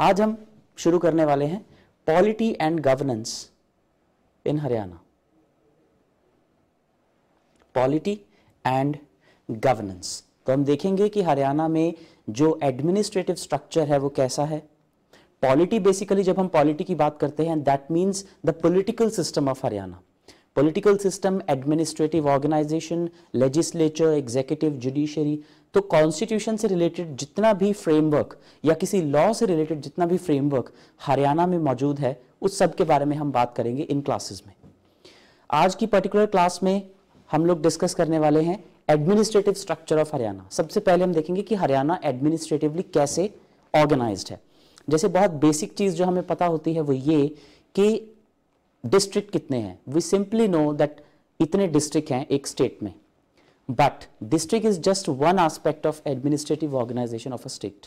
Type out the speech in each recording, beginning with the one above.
आज हम शुरू करने वाले हैं polity and governance in Haryana polity and governance तो हम देखेंगे कि हरियाणा में जो एडमिनिस्ट्रेटिव स्ट्रक्चर है वो कैसा है पॉलिटी बेसिकली जब हम पॉलिटी की बात करते हैं that means the political system of Haryana political system administrative organisation legislature executive judiciary तो कॉन्स्टिट्यूशन से रिलेटेड जितना भी फ्रेमवर्क या किसी लॉ से रिलेटेड जितना भी फ्रेमवर्क हरियाणा में मौजूद है उस सब के बारे में हम बात करेंगे इन क्लासेस में आज की पर्टिकुलर क्लास में हम लोग डिस्कस करने वाले हैं एडमिनिस्ट्रेटिव स्ट्रक्चर ऑफ हरियाणा सबसे पहले हम देखेंगे कि हरियाणा एडमिनिस्ट्रेटिवली कैसे ऑर्गेनाइज्ड है जैसे बहुत बेसिक चीज़ जो हमें पता होती है वो ये कि डिस्ट्रिक्ट कितने हैं वी सिंपली नो दैट इतने डिस्ट्रिक्ट हैं एक स्टेट में but district is just one aspect of administrative organisation of a state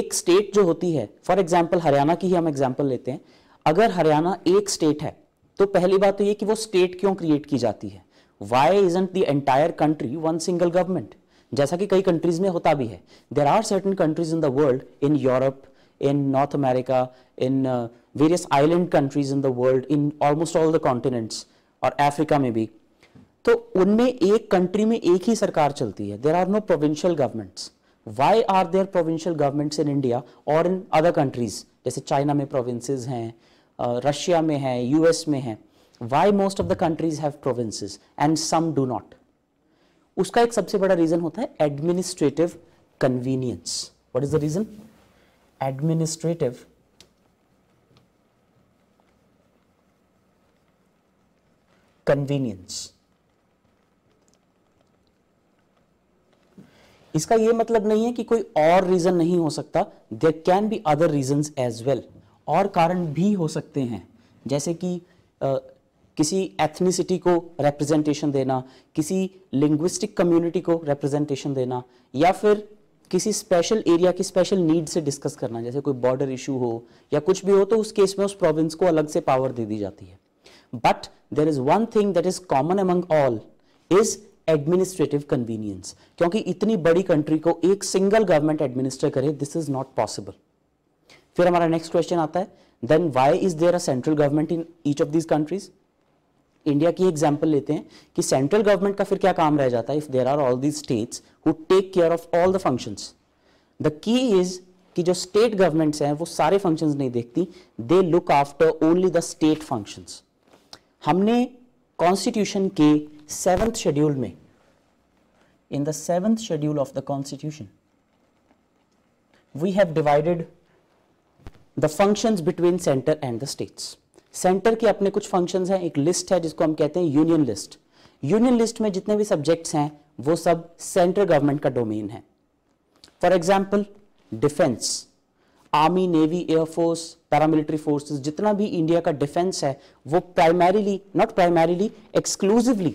एक स्टेट जो होती है फॉर एग्जाम्पल हरियाणा की ही हम एग्जाम्पल लेते हैं अगर हरियाणा एक स्टेट है तो पहली बात तो ये कि वो स्टेट क्यों क्रिएट की जाती है why is the entire country one single government जैसा कि कई कंट्रीज में होता भी है there are certain countries in the world in Europe in North America, in uh, various island countries in the world, in almost all the continents और Africa में भी तो उनमें एक कंट्री में एक ही सरकार चलती है there are no provincial governments why are there provincial governments in India और इन अदर कंट्रीज जैसे चाइना में प्रोविंसेस हैं रशिया uh, में हैं यूएस में हैं why most of the countries have provinces and some do not उसका एक सबसे बड़ा रीजन होता है administrative convenience what is the reason administrative convenience इसका यह मतलब नहीं है कि कोई और रीजन नहीं हो सकता there can be other reason as well और कारण भी हो सकते हैं जैसे कि आ, किसी एथनिसिटी को रिप्रेजेंटेशन देना किसी लिंग्विस्टिक कम्युनिटी को रिप्रेजेंटेशन देना या फिर किसी स्पेशल एरिया की स्पेशल नीड से डिस्कस करना जैसे कोई बॉर्डर इशू हो या कुछ भी हो तो उस केस में उस प्रोविंस को अलग से पावर दे दी जाती है but there is one thing that is common among all is administrative convenience क्योंकि इतनी बड़ी कंट्री को एक सिंगल गवर्नमेंट एडमिनिस्टर करे दिस इज नॉट पॉसिबल फिर हमारा नेक्स्ट क्वेश्चन आता है then why is there a central government in each of these countries India की एग्जाम्पल लेते हैं कि सेंट्रल गवर्नमेंट का फिर क्या काम रह जाता है if there are all the states who take care of all the functions the key is कि जो स्टेट गवर्नमेंट्स हैं वो सारे फंक्शंस नहीं देखती they look after only the state functions हमने कॉन्स्टिट्यूशन के सेवेंथ शेड्यूल में in the seventh schedule of the constitution we have divided the functions between centre and the states centre के अपने कुछ फंक्शंस हैं एक लिस्ट है जिसको हम कहते हैं यूनियन लिस्ट यूनियन लिस्ट में जितने भी सब्जेक्ट्स हैं वो सब सेंट्रल गवर्नमेंट का डोमेन है for example defence army navy air force paramilitary forces जितना भी इंडिया का डिफेंस है वो primarily not primarily exclusively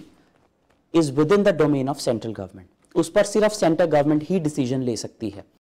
is within the domain of central government उस पर सिर्फ सेंट्रल गवर्नमेंट ही डिसीजन ले सकती है